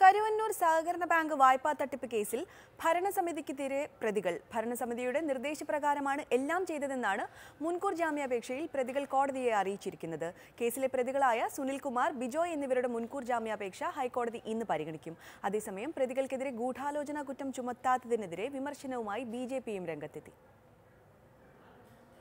കരുവന്നൂർ സഹകരണ ബാങ്ക് വായ്പാ തട്ടിപ്പ് കേസിൽ ഭരണസമിതിക്കെതിരെ പ്രതികൾ ഭരണസമിതിയുടെ നിർദ്ദേശപ്രകാരമാണ് എല്ലാം ചെയ്തതെന്നാണ് മുൻകൂർ ജാമ്യാപേക്ഷയിൽ പ്രതികൾ കോടതിയെ അറിയിച്ചിരിക്കുന്നത് കേസിലെ പ്രതികളായ സുനിൽകുമാർ ബിജോയ് എന്നിവരുടെ മുൻകൂർ ജാമ്യാപേക്ഷ ഹൈക്കോടതി ഇന്ന് പരിഗണിക്കും അതേസമയം പ്രതികൾക്കെതിരെ ഗൂഢാലോചനാ കുറ്റം ചുമത്താത്തതിനെതിരെ വിമർശനവുമായി ബി രംഗത്തെത്തി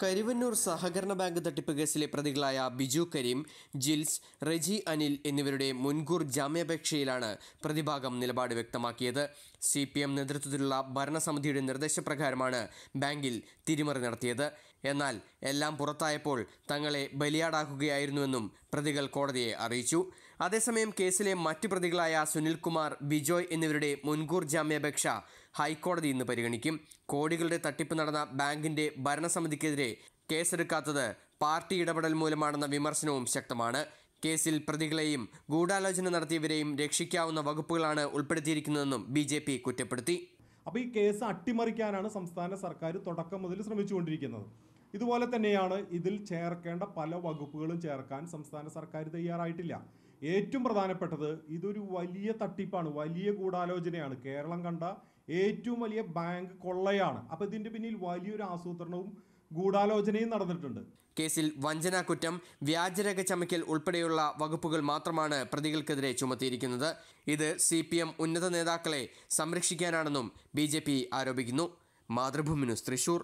കരുവന്നൂർ സഹകരണ ബാങ്ക് തട്ടിപ്പ് കേസിലെ പ്രതികളായ ബിജു കരീം ജിൽസ് റെജി അനിൽ എന്നിവരുടെ മുൻകൂർ ജാമ്യാപേക്ഷയിലാണ് പ്രതിഭാഗം നിലപാട് വ്യക്തമാക്കിയത് സി പി എം നേതൃത്വത്തിലുള്ള ഭരണസമിതിയുടെ നിർദ്ദേശപ്രകാരമാണ് ബാങ്കിൽ തിരിമറി നടത്തിയത് എന്നാൽ എല്ലാം പുറത്തായപ്പോൾ തങ്ങളെ ബലിയാടാക്കുകയായിരുന്നുവെന്നും പ്രതികൾ കോടതിയെ അറിയിച്ചു അതേസമയം കേസിലെ മറ്റു പ്രതികളായ സുനിൽകുമാർ ബിജോയ് എന്നിവരുടെ മുൻകൂർ ജാമ്യാപേക്ഷ ഹൈക്കോടതി ഇന്ന് പരിഗണിക്കും കോടികളുടെ തട്ടിപ്പ് നടന്ന ബാങ്കിന്റെ ഭരണസമിതിക്കെതിരെ കേസെടുക്കാത്തത് പാർട്ടി ഇടപെടൽ മൂലമാണെന്ന വിമർശനവും ശക്തമാണ് കേസിൽ പ്രതികളെയും ഗൂഢാലോചന നടത്തിയവരെയും രക്ഷിക്കാവുന്ന വകുപ്പുകളാണ് ഉൾപ്പെടുത്തിയിരിക്കുന്നതെന്നും ബി ജെ പി കുറ്റപ്പെടുത്തി അപ്പോൾ ഈ കേസ് അട്ടിമറിക്കാനാണ് സംസ്ഥാന സർക്കാർ തുടക്കം മുതൽ ശ്രമിച്ചുകൊണ്ടിരിക്കുന്നത് ഇതുപോലെ തന്നെയാണ് ഇതിൽ ചേർക്കേണ്ട പല വകുപ്പുകളും ചേർക്കാൻ സംസ്ഥാന സർക്കാർ തയ്യാറായിട്ടില്ല ഏറ്റവും പ്രധാനപ്പെട്ടത് ഇതൊരു വലിയ തട്ടിപ്പാണ് വലിയ ഗൂഢാലോചനയാണ് കേരളം കണ്ട ഏറ്റവും വലിയ ബാങ്ക് കൊള്ളയാണ് അപ്പോൾ ഇതിൻ്റെ പിന്നിൽ വലിയൊരു ആസൂത്രണവും ഗൂഢാലോചനയും നടന്നിട്ടുണ്ട് കേസിൽ വഞ്ചനാ കുറ്റം വ്യാജരേഖ ചമയ്ക്കൽ ഉൾപ്പെടെയുള്ള വകുപ്പുകൾ മാത്രമാണ് പ്രതികൾക്കെതിരെ ചുമത്തിയിരിക്കുന്നത് ഇത് സി പി എം ഉന്നത നേതാക്കളെ സംരക്ഷിക്കാനാണെന്നും ബി ജെ പി ആരോപിക്കുന്നു മാതൃഭൂമി ന്യൂസ് തൃശൂർ